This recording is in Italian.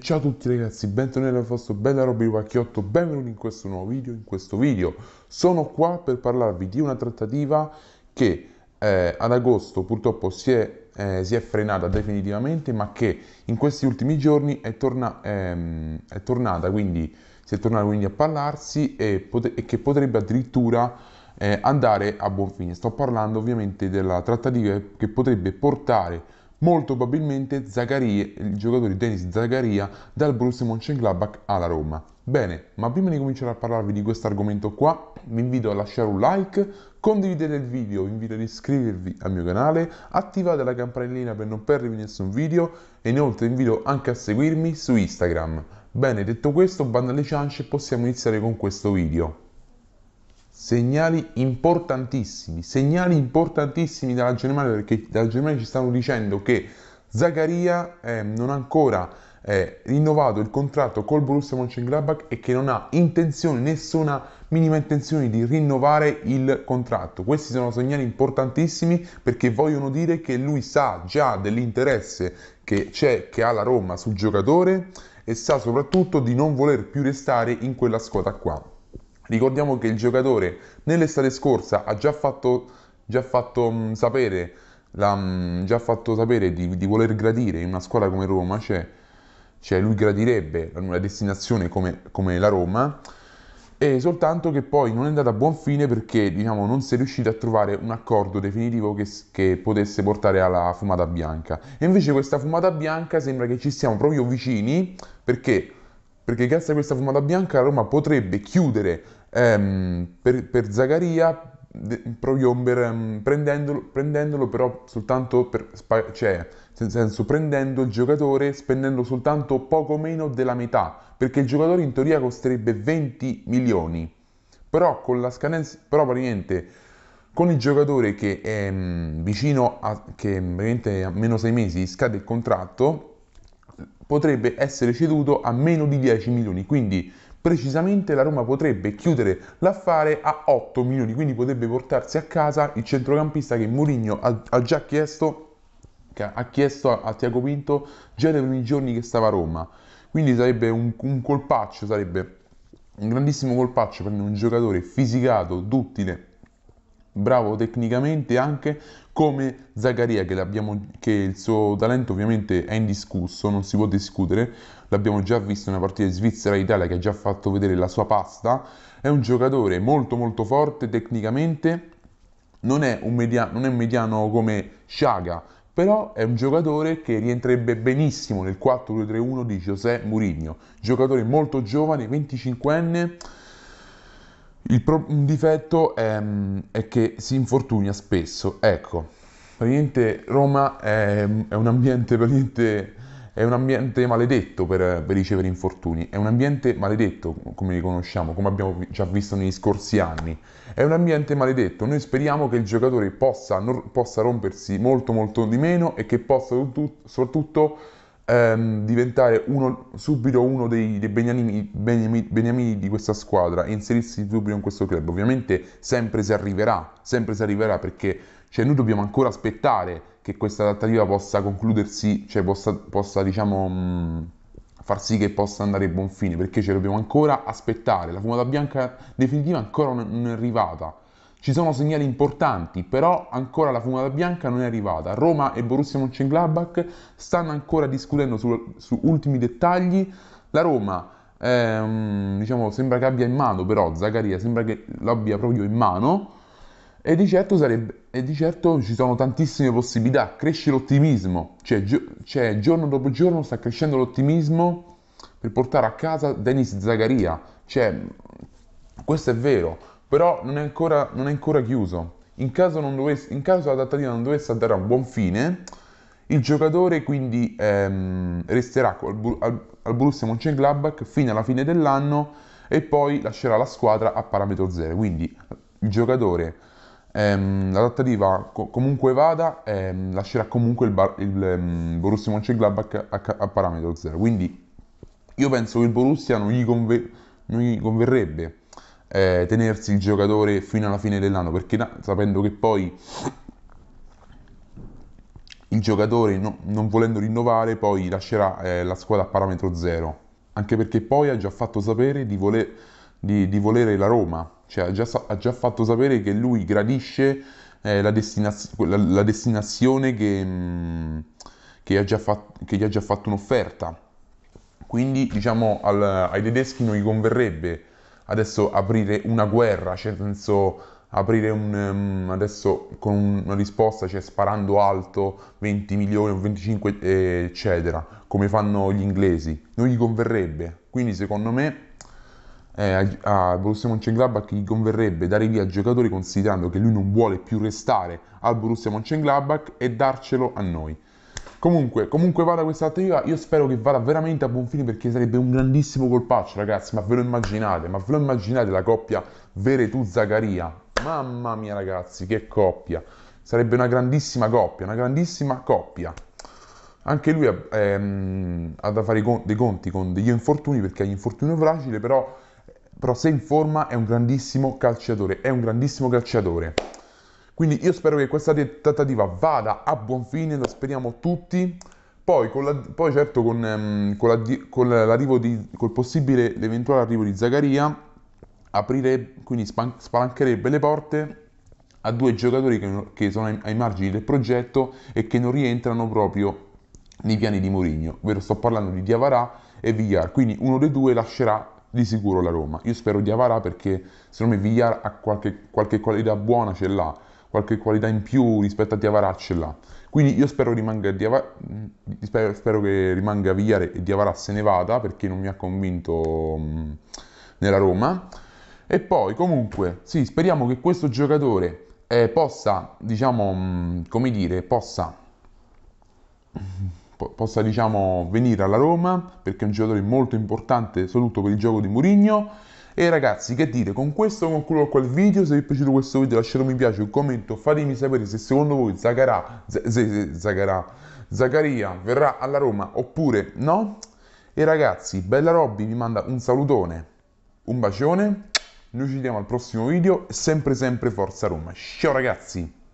ciao a tutti ragazzi, bentornati nel vostro Bella Roba di Pacchiotto, benvenuti in questo nuovo video, in questo video sono qua per parlarvi di una trattativa che eh, ad agosto purtroppo si è, eh, si è, frenata definitivamente ma che in questi ultimi giorni è, torna, ehm, è tornata, quindi si è tornata quindi a parlarsi e, e che potrebbe addirittura eh, andare a buon fine. Sto parlando ovviamente della trattativa che potrebbe portare molto probabilmente Zagarie, il giocatore Denis Zagaria dal Borussia Mönchengladbach alla Roma. Bene, ma prima di cominciare a parlarvi di questo argomento qua, vi invito a lasciare un like, condividete il video, vi invito ad iscrivervi al mio canale, attivate la campanellina per non perdervi nessun video e inoltre vi invito anche a seguirmi su Instagram. Bene, detto questo, bando alle ciance e possiamo iniziare con questo video segnali importantissimi, segnali importantissimi dalla Germania perché dalla Germania ci stanno dicendo che Zaccaria eh, non ha ancora eh, rinnovato il contratto col Borussia Mönchengladbach e che non ha intenzione, nessuna minima intenzione di rinnovare il contratto. Questi sono segnali importantissimi perché vogliono dire che lui sa già dell'interesse che c'è, che ha la Roma sul giocatore e sa soprattutto di non voler più restare in quella squadra qua. Ricordiamo che il giocatore nell'estate scorsa ha già fatto, già fatto mh, mm, sapere, la, mh, mm, già fatto sapere di, di, voler gradire in una squadra come Roma, cioè, cioè lui gradirebbe una destinazione come, come la Roma e soltanto che poi non è andata a buon fine perché diciamo, non si è riusciti a trovare un accordo definitivo che, che, potesse portare alla fumata bianca. E invece questa fumata bianca sembra che ci siamo proprio vicini perché, perché grazie a questa fumata bianca Roma potrebbe chiudere ehm, per, per Zagaria Proiomber ehm, prendendolo, prendendolo però soltanto per, cioè nel senso prendendo il giocatore spendendo soltanto poco meno della metà perché il giocatore in teoria costerebbe 20 milioni però con la scadenza però praticamente con il giocatore che è ehm, vicino a che praticamente a meno 6 mesi scade il contratto potrebbe essere ceduto a meno di 10 milioni quindi precisamente la Roma potrebbe chiudere l'affare a 8 milioni, quindi potrebbe portarsi a casa il centrocampista che Mourinho ha, ha già chiesto ha chiesto a, a Tiago Pinto già dai primi giorni che stava a Roma. Quindi sarebbe un, un colpaccio, sarebbe un grandissimo colpaccio prendere un giocatore fisicato, duttile, bravo tecnicamente anche come Zaccaria che, che, il suo talento ovviamente è indiscusso, non si può discutere, l'abbiamo già visto nella partita di Svizzera-Italia che ha già fatto vedere la sua pasta, è un giocatore molto molto forte tecnicamente, non è un mediano, non è un mediano come Sciaga, però è un giocatore che rientrerebbe benissimo nel 4-2-3-1 di José Mourinho, giocatore molto giovane, 25enne, il pro- difetto è, ehm, è, che si infortuna spesso. Ecco, praticamente Roma è, è, un, ambiente, praticamente, è un ambiente maledetto per, per, ricevere infortuni. È un ambiente maledetto, come li conosciamo, come abbiamo già visto negli scorsi anni. È un ambiente maledetto. Noi speriamo che il giocatore possa, possa rompersi molto molto di meno e che possa soprattutto ehm, diventare uno, subito uno dei, dei beniamini, beniamini, beniamini, di questa squadra e inserirsi subito in questo club. Ovviamente sempre si arriverà, sempre si arriverà perché cioè, noi dobbiamo ancora aspettare che questa trattativa possa concludersi, cioè possa, possa diciamo... Mh, mm, far sì che possa andare a buon fine, perché ce dobbiamo ancora aspettare. La fumata bianca definitiva ancora non è arrivata. Ci sono segnali importanti, però ancora la fumata bianca non è arrivata. Roma e Borussia Mönchengladbach stanno ancora discutendo su, su ultimi dettagli. La Roma ehm, diciamo, sembra che abbia in mano, però Zaccaria sembra che l'abbia proprio in mano. E di, certo sarebbe, e di certo ci sono tantissime possibilità, cresce l'ottimismo, cioè, gi- cioè giorno dopo giorno sta crescendo l'ottimismo per portare a casa Denis Zaccaria. Cioè, questo è vero, però non è ancora, non è ancora chiuso. In caso, dovesse, in caso, la trattativa non dovesse andare a buon fine, il giocatore quindi ehm, resterà al, al, al Borussia Mönchengladbach fino alla fine dell'anno e poi lascerà la squadra a parametro zero. Quindi il giocatore, ehm, la trattativa co- comunque vada, ehm, lascerà comunque il, bar, il ehm, Borussia Mönchengladbach a, a, parametro zero. Quindi io penso che il Borussia non gli, conver, non gli converrebbe eh, tenersi il giocatore fino alla fine dell'anno, perché da, sapendo che poi il giocatore no, non volendo rinnovare poi lascerà eh, la squadra a parametro zero, anche perché poi ha già fatto sapere di, voler, di, di volere la Roma, cioè ha già, ha già, fatto sapere che lui gradisce eh, la, destinaz- la, la, destinazione che... Mh, mm, che, fatto, che, gli ha già fatto un'offerta. Quindi diciamo al, ai tedeschi non gli converrebbe adesso aprire una guerra, cioè senso aprire un... Um, adesso con una risposta, cioè sparando alto 20 milioni o 25 eccetera, come fanno gli inglesi, non gli converrebbe. Quindi secondo me eh, a Borussia Mönchengladbach gli converrebbe dare via giocatore considerando che lui non vuole più restare al Borussia Mönchengladbach e darcelo a noi. Comunque, comunque vada questa trattativa, io spero che vada veramente a buon fine perché sarebbe un grandissimo colpaccio, ragazzi. Ma ve lo immaginate? Ma ve lo immaginate la coppia Veretù-Zagaria? Mamma mia, ragazzi, che coppia! Sarebbe una grandissima coppia, una grandissima coppia. Anche lui è, è, ehm, ha da fare dei conti con degli infortuni perché ha gli infortuni fragili, però, però se in forma è un grandissimo calciatore, è un grandissimo calciatore. Quindi io spero che questa trattativa vada a buon fine, lo speriamo tutti. Poi, con la, poi certo con, um, con, la, con l'arrivo di, col possibile, l'eventuale arrivo di Zagaria, aprire, quindi span, spalancherebbe le porte a due giocatori che, che sono ai, ai, margini del progetto e che non rientrano proprio nei piani di Mourinho, ovvero sto parlando di Diavarà e Villar, quindi uno dei due lascerà di sicuro la Roma. Io spero Diavarà perché secondo me Villar ha qualche, qualche qualità buona, ce l'ha qualche qualità in più rispetto a Diavara ce l'ha. Quindi io spero, rimanga Diava, spero, spero che rimanga a Vigliare e Diavara se ne vada perché non mi ha convinto mh, nella Roma. E poi comunque, sì, speriamo che questo giocatore eh, possa, diciamo, mh, come dire, possa possa diciamo venire alla Roma perché è un giocatore molto importante soprattutto per il gioco di Mourinho e ragazzi, che dite? Con questo concludo qua il video. Se vi è piaciuto questo video, lasciate un mi piace, un commento, fatemi sapere se secondo voi Zagarà, Z- Z- Zagarà, Zagaria verrà alla Roma oppure no. E ragazzi, Bella Robby vi manda un salutone, un bacione. Noi ci vediamo al prossimo video. Sempre, sempre Forza Roma. Ciao ragazzi!